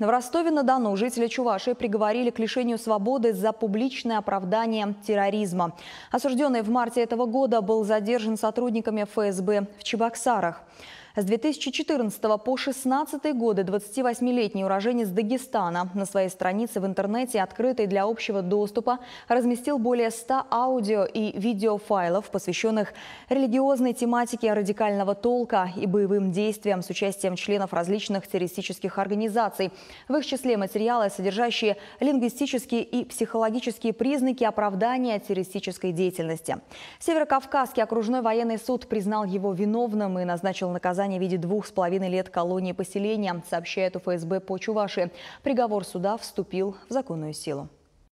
В Ростове-на-Дону жителя Чувашии приговорили к лишению свободы за публичное оправдание терроризма. Осужденный в марте этого года был задержан сотрудниками ФСБ в Чебоксарах. С 2014 по 2016 годы 28-летний уроженец Дагестана на своей странице в интернете, открытой для общего доступа, разместил более 100 аудио и видеофайлов, посвященных религиозной тематике радикального толка и боевым действиям с участием членов различных террористических организаций. В их числе материалы, содержащие лингвистические и психологические признаки оправдания террористической деятельности. Северокавказский окружной военный суд признал его виновным и назначил наказание наказание в виде двух с половиной лет колонии поселения, сообщает УФСБ по Чуваши. Приговор суда вступил в законную силу.